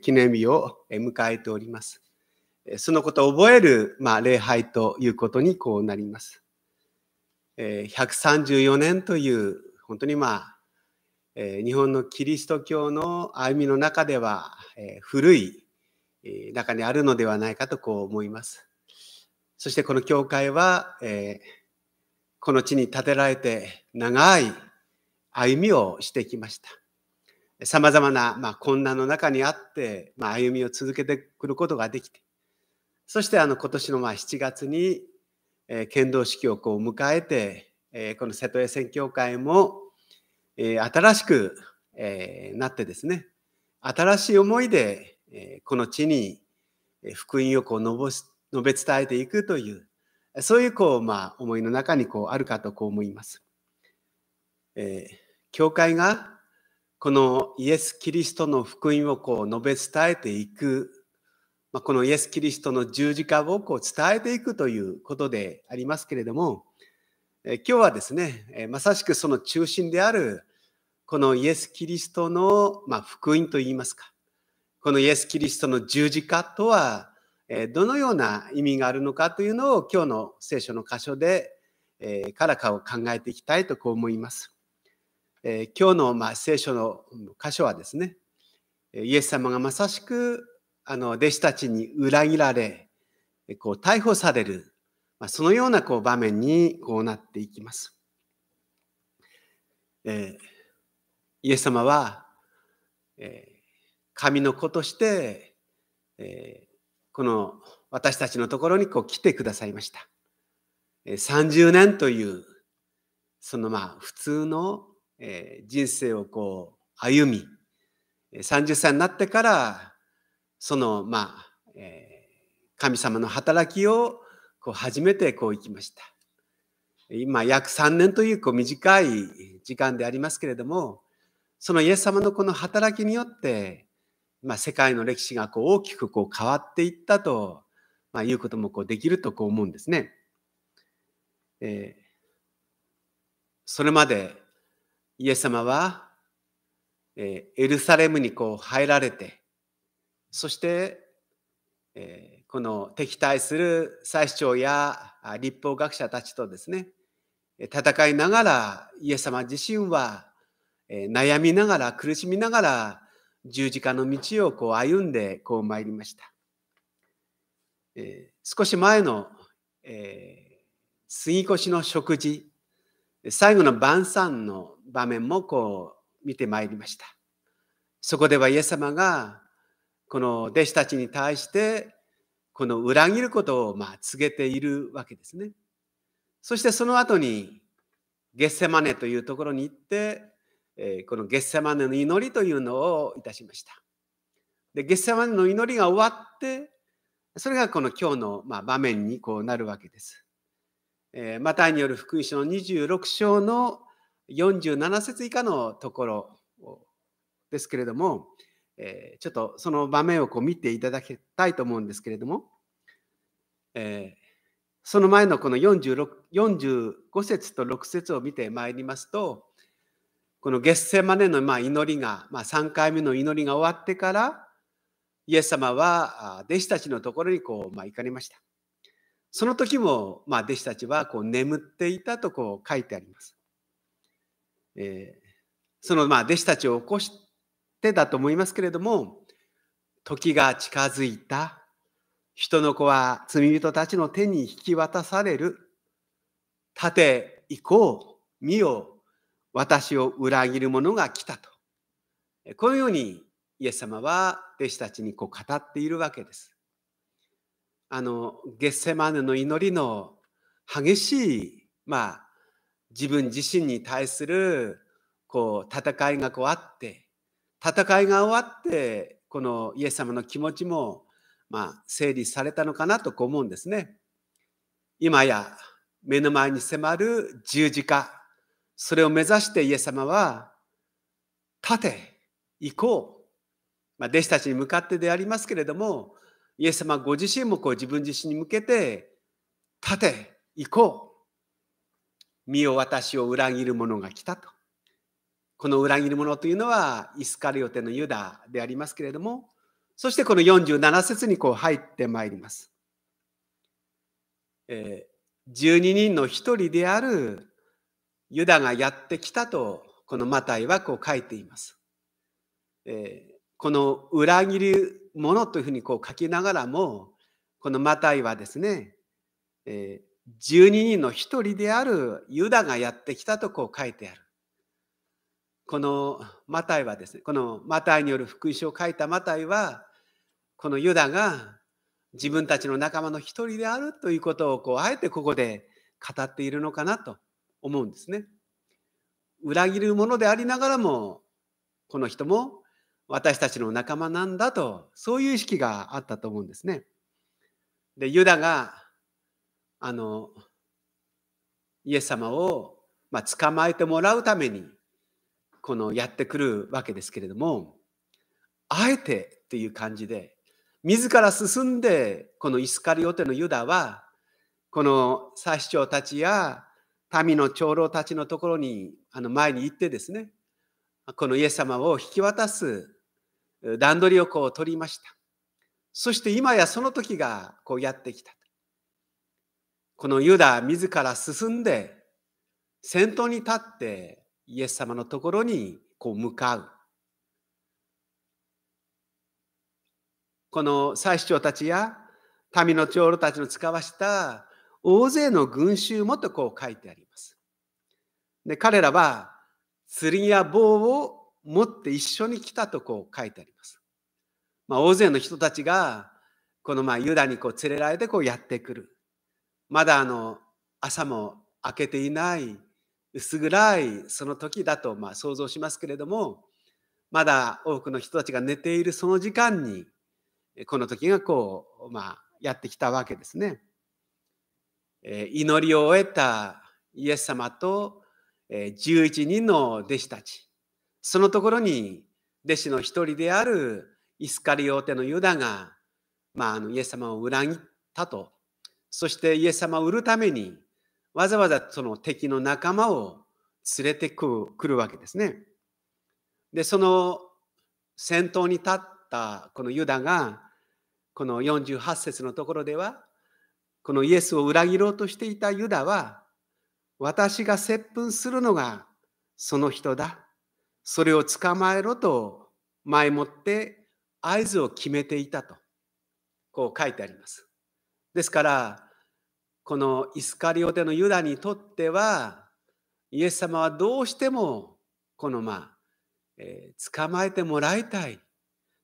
記念日を迎えております。そのことを覚える、まあ、礼拝ということにこうなります。134年という本当にまあ日本のキリスト教の歩みの中では古い中にあるのではないかとこう思います。そしてこの教会はこの地に建てられて長い歩みをしてきました。さまざまな、まあ、困難の中にあって、まあ、歩みを続けてくることができてそしてあの今年のまあ7月に、えー、剣道式をこう迎えて、えー、この瀬戸江選教会も、えー、新しく、えー、なってですね新しい思いで、えー、この地に福音をこうのぼ述べ伝えていくというそういうこう、まあ、思いの中にこうあるかとこう思います。えー、教会がこのイエス・キリストの福音をこう述べ伝えていく、まあ、このイエス・キリストの十字架をこう伝えていくということでありますけれども、え今日はですね、えまさしくその中心である、このイエス・キリストの、まあ、福音といいますか、このイエス・キリストの十字架とは、えどのような意味があるのかというのを今日の聖書の箇所で、えからかを考えていきたいとこう思います。え今日のま聖書の箇所はですね、イエス様がまさしくあの弟子たちに裏切られ、こう逮捕される、まそのようなこう場面にこうなっていきます。えイエス様は、え神の子として、えこの私たちのところにこう来てくださいました。30年というそのまあ普通のえ人生をこう歩み、30歳になってから、その、まあ、え神様の働きをこう初めてこう行きました。今、約3年というこう短い時間でありますけれども、そのイエス様のこの働きによって、まあ、世界の歴史がこう大きくこう変わっていったと、まあ、いうこともこうできるとこう思うんですね。えー、それまでイエス様は、えエルサレムにこう入られて、そして、えこの敵対する祭司長や立法学者たちとですね、戦いながらイエス様自身は悩みながら苦しみながら十字架の道をこう歩んでこう参りました。えー、少し前の、えー、杉越の食事最後の晩餐の場面もこう見てまいりました。そこではイエス様がこの弟子たちに対してこの裏切ることをま告げているわけですね。そしてその後にゲッセマネというところに行って、えこのゲッセマネの祈りというのをいたしました。でゲッセマネの祈りが終わってそれがこの今日のま場面にこうなるわけです。えマタイによる福音書の26章の47節以下のところですけれども、えちょっとその場面をこう見ていただきたいと思うんですけれども、えその前のこの46 45節と6節を見てまいりますとこの月世までのま祈りが、ま3回目の祈りが終わってからイエス様は弟子たちのところにこう、ま行かれました。その時も、ま弟子たちはこう眠っていたとこう書いてあります。えー、そのまあ弟子たちを起こしてだと思いますけれども時が近づいた人の子は罪人たちの手に引き渡される立て行こう見よ私を裏切る者が来たとこのようにイエス様は弟子たちにこう語っているわけです。あのゲッセマネの祈りの激しい、まあ、自分自身に対するこう戦いがこうあって戦いが終わってこのイエス様の気持ちもまあ整理されたのかなとこう思うんですね。今や目の前に迫る十字架それを目指してイエス様は立て行こう、まあ、弟子たちに向かってでありますけれどもイエス様ご自身もこう自分自身に向けて立て行こう身を私を裏切る者が来たと。この裏切る者というのはイスカリオテのユダでありますけれども、そしてこの47節にこう入ってまいります。えー、12人の1人であるユダがやってきたと、このマタイはこう書いています。えー、この裏切る者というふうにこう書きながらも、このマタイはですね、えー、12人の1人であるユダがやってきたとこう書いてある。このマタイはですね、このマタイによる福音書を書いたマタイは、このユダが自分たちの仲間の一人であるということをこうあえてここで語っているのかなと思うんですね。裏切るものでありながらもこの人も私たちの仲間なんだとそういう意識があったと思うんですね。でユダがあの、イエス様を、まあ、捕まえてもらうために、このやってくるわけですけれども、あえてっていう感じで、自ら進んで、このイスカリオテのユダは、この祭司長たちや民の長老たちのところに、あの前に行ってですね、このイエス様を引き渡す段取りをこう取りました。そして今やその時がこうやってきた。このユダ自ら進んで、先頭に立ってイエス様のところにこう向かう。この祭司長たちや民の長老たちの使わした大勢の群衆もとこう書いてあります。で彼らは釣りや棒を持って一緒に来たとこう書いてあります。まあ、大勢の人たちがこのまあユダにこう連れられてこうやってくる。まだあの朝も明けていない薄暗いその時だとまあ想像しますけれどもまだ多くの人たちが寝ているその時間にこの時がこうまあやってきたわけですね。え祈りを終えたイエス様と11人の弟子たちそのところに弟子の一人であるイスカリオテのユダが、まあ、あのイエス様を裏切ったとそしてイエス様を売るために、わざわざその敵の仲間を連れてくるわけですね。で、その先頭に立ったこのユダが、この48節のところでは、このイエスを裏切ろうとしていたユダは、私が接吻するのがその人だ。それを捕まえろと前もって合図を決めていたと、こう書いてあります。ですからこのイスカリオテのユダにとってはイエス様はどうしてもこのまあ、えー、捕まえてもらいたい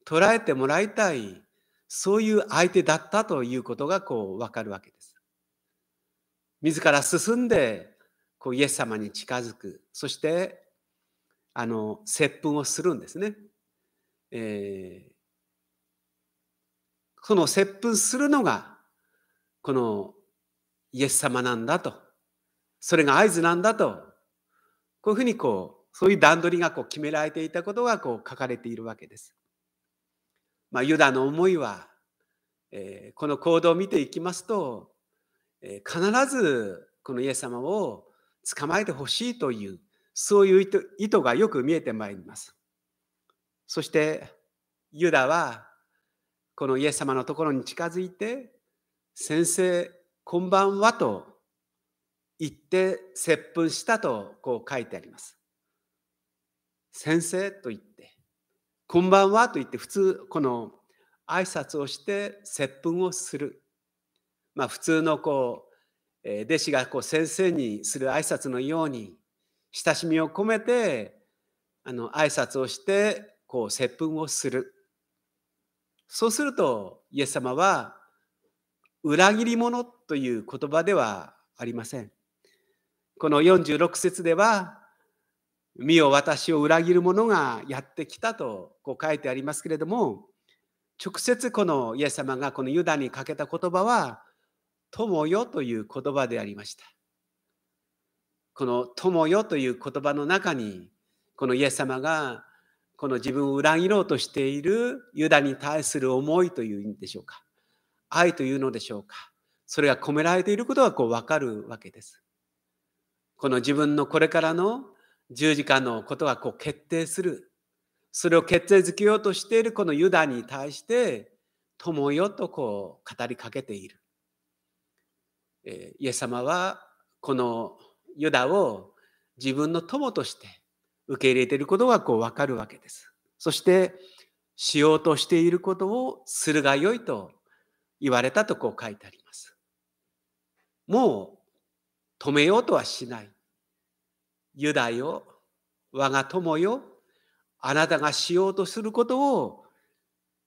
捕らえてもらいたいそういう相手だったということがこう分かるわけです。自ら進んでこうイエス様に近づくそしてあの接吻をするんですね。えー、の接吻するのがこのイエス様なんだと、それが合図なんだと、こういうふうにこう、そういう段取りがこう決められていたことがこう書かれているわけです。まあ、ユダの思いは、えー、この行動を見ていきますと、えー、必ずこのイエス様を捕まえてほしいという、そういう意図がよく見えてまいります。そして、ユダはこのイエス様のところに近づいて先生、こんばんはと言って接吻したとこう書いてあります。先生と言って、こんばんはと言って普通この挨拶をして接吻をする。まあ普通のこう、弟子がこう先生にする挨拶のように親しみを込めてあの挨拶をしてこう接吻をする。そうするとイエス様は裏切り者という言葉ではありません。この46節では、見よ私を裏切る者がやってきたとこう書いてありますけれども、直接このイエス様がこのユダにかけた言葉は、友よという言葉でありました。この友よという言葉の中に、このイエス様がこの自分を裏切ろうとしているユダに対する思いというんでしょうか。愛というのでしょうか。それが込められていることがこう分かるわけです。この自分のこれからの十字架のことがこう決定する。それを決定づけようとしているこのユダに対して、友よとこう語りかけている。えイエス様はこのユダを自分の友として受け入れていることがこうわかるわけです。そしてしようとしていることをするがよいと言われたとこう書いてあります。もう止めようとはしない。ユダよ、我が友よ、あなたがしようとすることを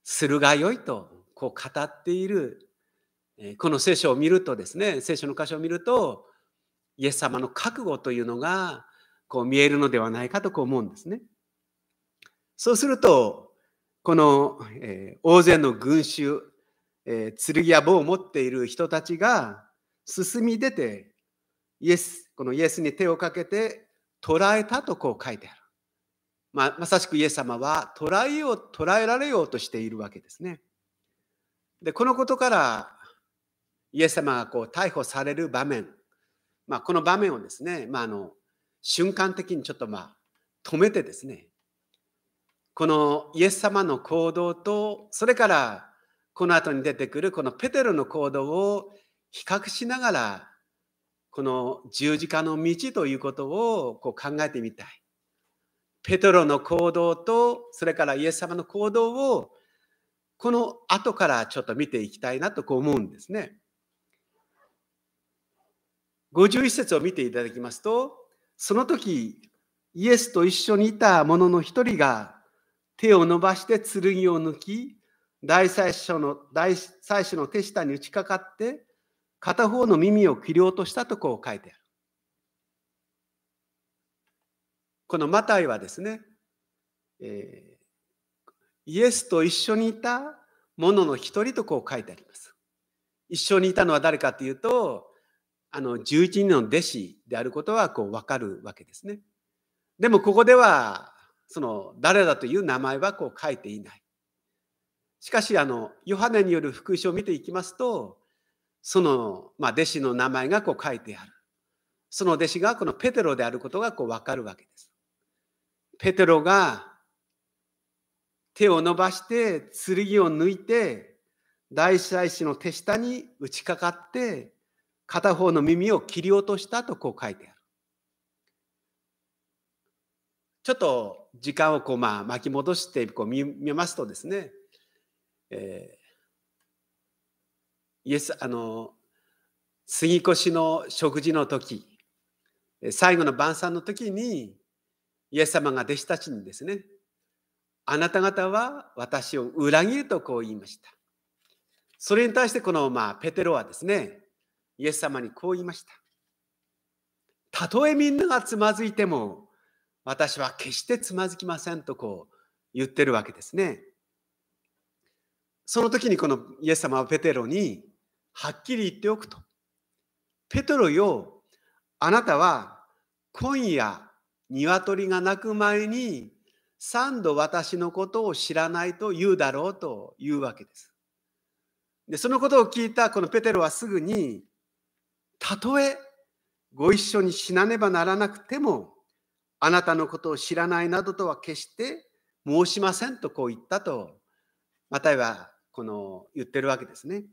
するがよいとこう語っている、この聖書を見るとですね、聖書の箇所を見ると、イエス様の覚悟というのがこう見えるのではないかとこう思うんですね。そうすると、この、え大勢の群衆、えー、剣や棒を持っている人たちが進み出て、イエス、このイエスに手をかけて捕らえたとこう書いてある。まあ、まさしくイエス様は捕らえよう、捕らえられようとしているわけですね。で、このことからイエス様がこう逮捕される場面、まあ、この場面をですね、まあ、あの瞬間的にちょっとまあ止めてですね、このイエス様の行動と、それからこの後に出てくるこのペテロの行動を比較しながらこの十字架の道ということをこう考えてみたい。ペトロの行動とそれからイエス様の行動をこの後からちょっと見ていきたいなとこう思うんですね。51節を見ていただきますとその時イエスと一緒にいた者の一人が手を伸ばして剣を抜き大祭司の大祭司の手下に打ちかかって片方の耳を切り落としたとこう書いてある。このマタイはですね、えー、イエスと一緒にいた者の一人とこう書いてあります。一緒にいたのは誰かというと、あの11人の弟子であることはこう分かるわけですね。でもここではその誰だという名前はこう書いていない。しかしあのヨハネによる福音書を見ていきますとその、まあ、弟子の名前がこう書いてあるその弟子がこのペテロであることがこう分かるわけです。ペテロが手を伸ばして剣を抜いて大祭司の手下に打ちかかって片方の耳を切り落としたとこう書いてある。ちょっと時間をこうまあ巻き戻してこう見ますとですねえー、イエスあの杉越の食事の時最後の晩餐の時にイエス様が弟子たちにですねあなた方は私を裏切るとこう言いましたそれに対してこの、まあ、ペテロはですねイエス様にこう言いましたたとえみんながつまずいても私は決してつまずきませんとこう言ってるわけですね。その時にこのイエス様はペテロにはっきり言っておくと。ペテロよ、あなたは今夜鶏が鳴く前に三度私のことを知らないと言うだろうというわけです。で、そのことを聞いたこのペテロはすぐに、たとえご一緒に死なねばならなくても、あなたのことを知らないなどとは決して申しませんとこう言ったと、またはこの言ってるわけですね。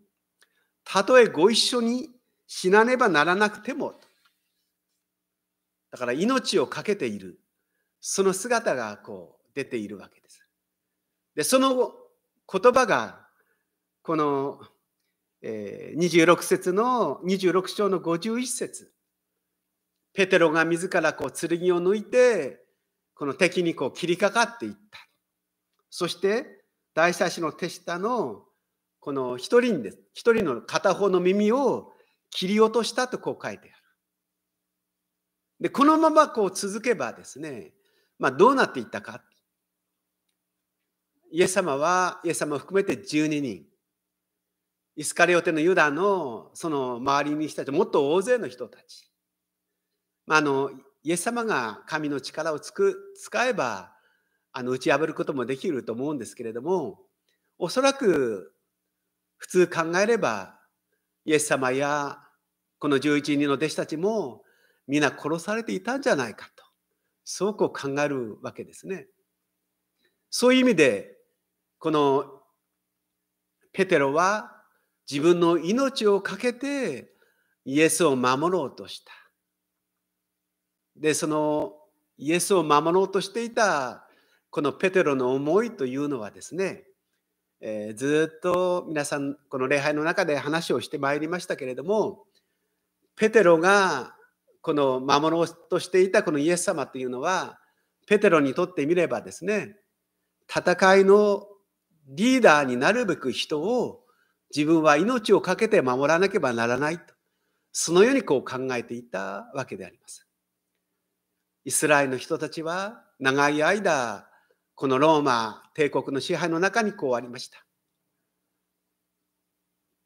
たとえご一緒に死なねばならなくてもだから命を懸けているその姿がこう出ているわけです。でその言葉がこの、えー、26節の26章の51節ペテロが自らこう剣を抜いてこの敵にこう切りかかっていったそして大差しの手下のこの一人です一人の片方の耳を切り落としたとこう書いてある。でこのままこう続けばですね、まあ、どうなっていったかイエス様はイエス様を含めて12人イスカリオテのユダのその周りにした人もっと大勢の人たち、まあ、あのイエス様が神の力をつく使えばあの打ち破ることもできると思うんですけれどもおそらく普通考えればイエス様やこの11人の弟子たちも皆殺されていたんじゃないかとそうこう考えるわけですね。そういう意味でこのペテロは自分の命を懸けてイエスを守ろうとした。でそのイエスを守ろうとしていたこのペテロの思いというのはですね、えー、ずっと皆さんこの礼拝の中で話をしてまいりましたけれどもペテロがこの守ろうとしていたこのイエス様というのはペテロにとってみればですね戦いのリーダーになるべく人を自分は命を懸けて守らなければならないとそのようにこう考えていたわけであります。イスラエルの人たちは長い間このローマ帝国の支配の中にこうありました。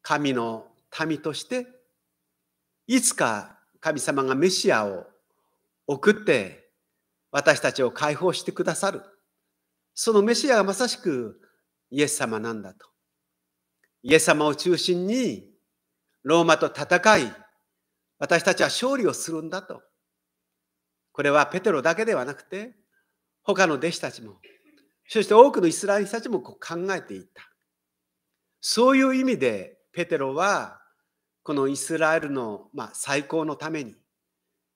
神の民としていつか神様がメシアを送って私たちを解放してくださるそのメシアがまさしくイエス様なんだとイエス様を中心にローマと戦い私たちは勝利をするんだとこれはペテロだけではなくて他の弟子たちもそして多くのイスラエル人たちもこう考えていた。そういう意味で、ペテロは、このイスラエルの、まあ、最高のために、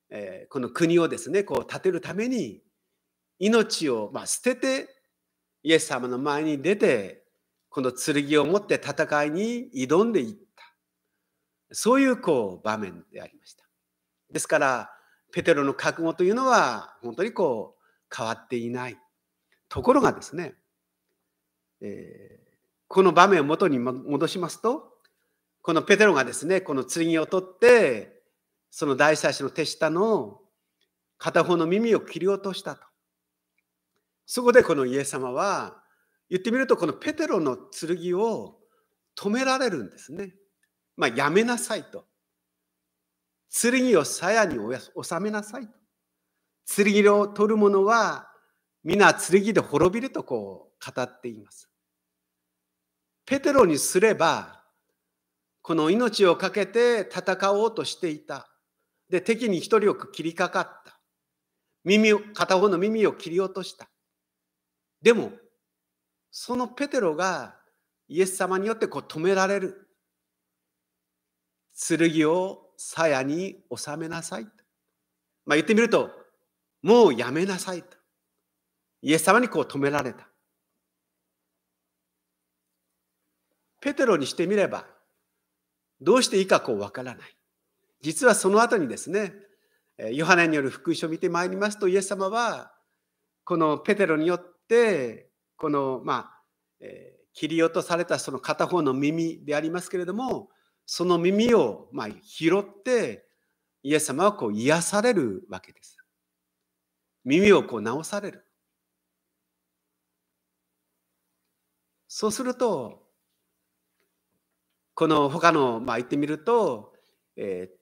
えー、この国をですね、こう立てるために、命を、まあ、捨てて、イエス様の前に出て、この剣を持って戦いに挑んでいった。そういうこう場面でありました。ですから、ペテロの覚悟というのは、本当にこう、変わっていない。ところがですね、えー、この場面を元に戻しますと、このペテロがですね、この剣を取って、その大祭司の手下の片方の耳を切り落としたと。そこでこのイエス様は、言ってみると、このペテロの剣を止められるんですね。まあ、やめなさいと。剣を鞘に収めなさいと。剣を取る者は皆剣で滅びるとこう語っています。ペテロにすれば、この命を懸けて戦おうとしていた。で、敵に一人よく切りかかった。耳を、片方の耳を切り落とした。でも、そのペテロがイエス様によってこう止められる。剣を鞘に収めなさい。まあ言ってみると、もうやめなさいと。イエス様にこう止められた。ペテロにしてみれば、どうしていいかこうわからない。実はその後にですね、ヨハネによる福音書を見てまいりますと、イエス様は、このペテロによって、この、まあ、えー、切り落とされたその片方の耳でありますけれども、その耳を、まあ、拾って、イエス様はこう癒されるわけです。耳をこう治される。そうすると、この他の、まあ、言ってみると、えー、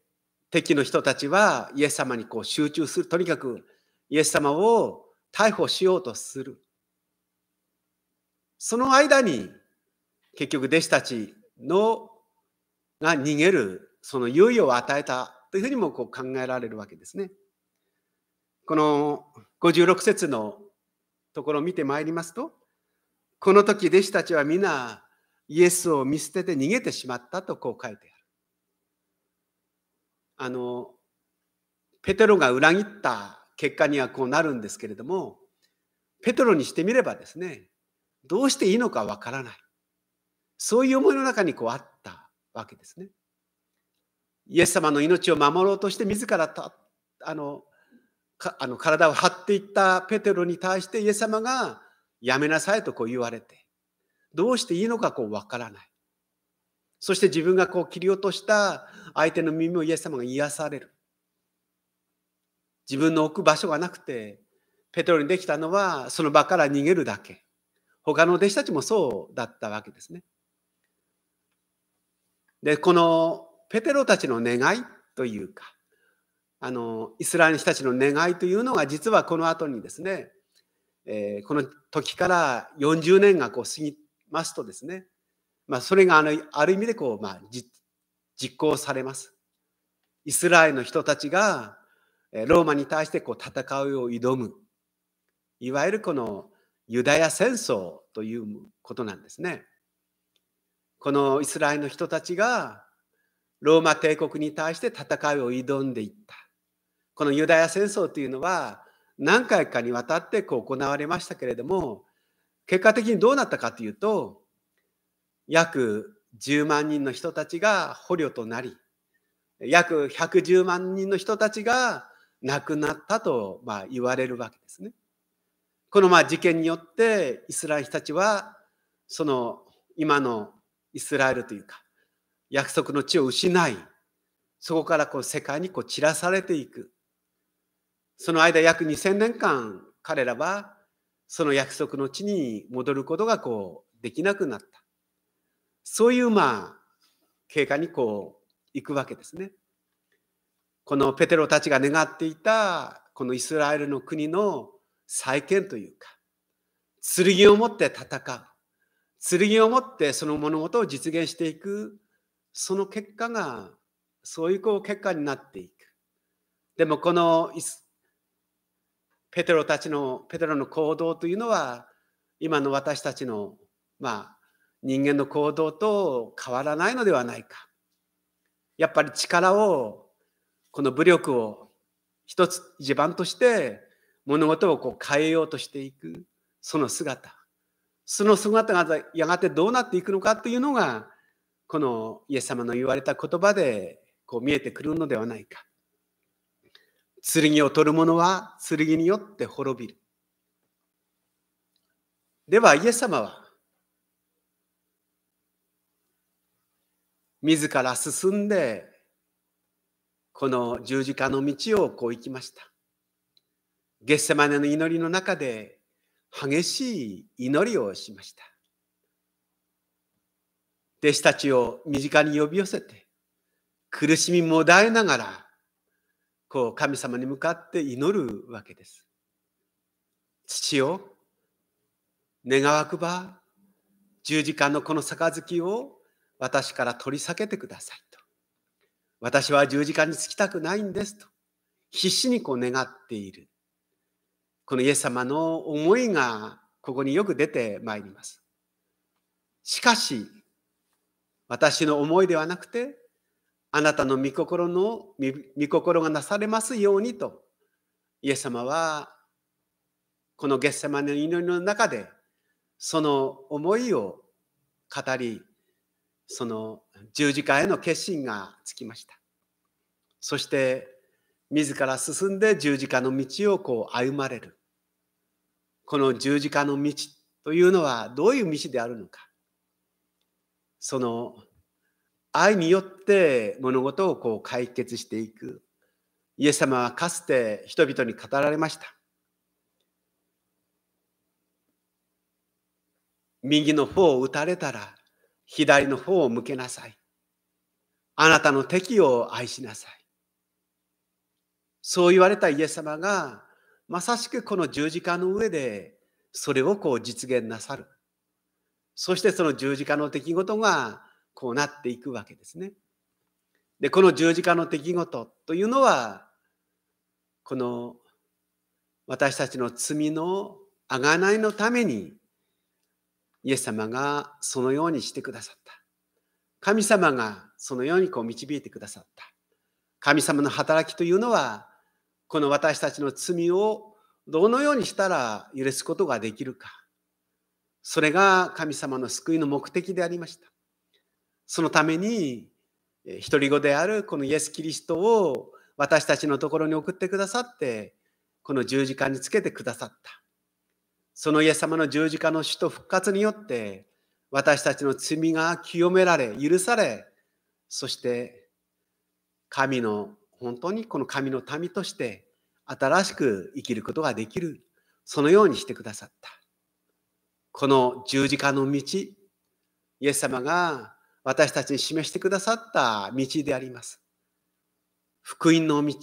敵の人たちはイエス様にこう集中する。とにかくイエス様を逮捕しようとする。その間に結局弟子たちのが逃げるその猶予を与えたというふうにもこう考えられるわけですね。この56節のところを見てまいりますとこの時、弟子たちは皆、イエスを見捨てて逃げてしまったとこう書いてある。あの、ペテロが裏切った結果にはこうなるんですけれども、ペテロにしてみればですね、どうしていいのかわからない。そういう思いの中にこうあったわけですね。イエス様の命を守ろうとして自らたあのあの体を張っていったペテロに対してイエス様がやめなさいとこう言われて、どうしていいのかこうわからない。そして自分がこう切り落とした相手の耳をイエス様が癒される。自分の置く場所がなくて、ペテロにできたのはその場から逃げるだけ。他の弟子たちもそうだったわけですね。で、このペテロたちの願いというか、あのイスラエル人たちの願いというのが実はこの後にですねえー、この時から40年がこう過ぎますとですね、まあ、それがあのある意味でこう、まあ、実行されます。イスラエルの人たちがローマに対してこう戦いを挑む、いわゆるこのユダヤ戦争ということなんですね。このイスラエルの人たちがローマ帝国に対して戦いを挑んでいった。このユダヤ戦争というのは何回かにわたってこう行われましたけれども結果的にどうなったかというと約10万人の人たちが捕虜となり約110万人の人たちが亡くなったとまあ言われるわけですね。このまあ事件によってイスラエル人たちはその今のイスラエルというか約束の地を失いそこからこう世界にこう散らされていくその間約2000年間彼らはその約束の地に戻ることがこうできなくなった。そういうまあ経過にこう行くわけですね。このペテロたちが願っていたこのイスラエルの国の再建というか剣を持って戦う剣を持ってその物事を実現していくその結果がそういうこう結果になっていく。でもこのペテロたちの、ペテロの行動というのは、今の私たちの、まあ、人間の行動と変わらないのではないか。やっぱり力を、この武力を一つ地盤として物事をこう変えようとしていく、その姿。その姿がやがてどうなっていくのかというのが、このイエス様の言われた言葉でこう見えてくるのではないか。剣を取る者は剣によって滅びる。では、イエス様は、自ら進んで、この十字架の道をこう行きました。ゲッセマネの祈りの中で、激しい祈りをしました。弟子たちを身近に呼び寄せて、苦しみもだえながら、こう神様に向かって祈るわけです。父を願わくば十字架のこの杯を私から取り下げてくださいと。私は十字架につきたくないんですと。必死にこう願っている。このイエス様の思いがここによく出てまいります。しかし、私の思いではなくて、あなたの御心の御心がなされますようにとイエス様はこのゲッセマネの祈りの中でその思いを語りその十字架への決心がつきましたそして自ら進んで十字架の道をこう歩まれるこの十字架の道というのはどういう道であるのかその愛によって物事をこう解決していく。イエス様はかつて人々に語られました。右の方を打たれたら左の方を向けなさい。あなたの敵を愛しなさい。そう言われたイエス様がまさしくこの十字架の上でそれをこう実現なさる。そしてその十字架の出来事がこうなっていくわけですね。でこの十字架の出来事というのはこの私たちの罪の贖いのためにイエス様がそのようにしてくださった。神様がそのようにこう導いてくださった。神様の働きというのはこの私たちの罪をどのようにしたら許すことができるか。それが神様の救いの目的でありました。そのために、独り子であるこのイエス・キリストを私たちのところに送ってくださって、この十字架につけてくださった。そのイエス様の十字架の死と復活によって、私たちの罪が清められ、許され、そして神の、本当にこの神の民として新しく生きることができる、そのようにしてくださった。この十字架の道、イエス様が私たちに示してくださった道であります。福音の道、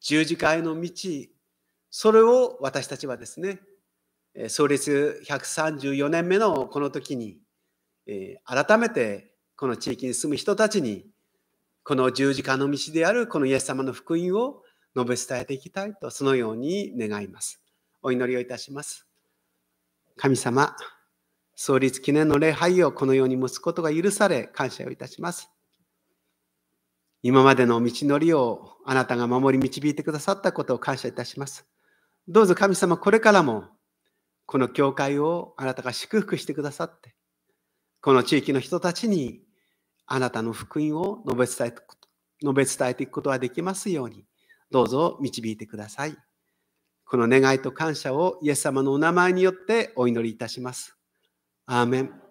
十字架への道、それを私たちはですね、創立134年目のこの時に、改めてこの地域に住む人たちに、この十字架の道であるこのイエス様の福音を述べ伝えていきたいと、そのように願います。お祈りをいたします。神様。創立記念の礼拝をこのように持つことが許され感謝をいたします。今までの道のりをあなたが守り導いてくださったことを感謝いたします。どうぞ神様これからもこの教会をあなたが祝福してくださって、この地域の人たちにあなたの福音を述べ伝え述べ伝えていくことができますように、どうぞ導いてください。この願いと感謝をイエス様のお名前によってお祈りいたします。Amén.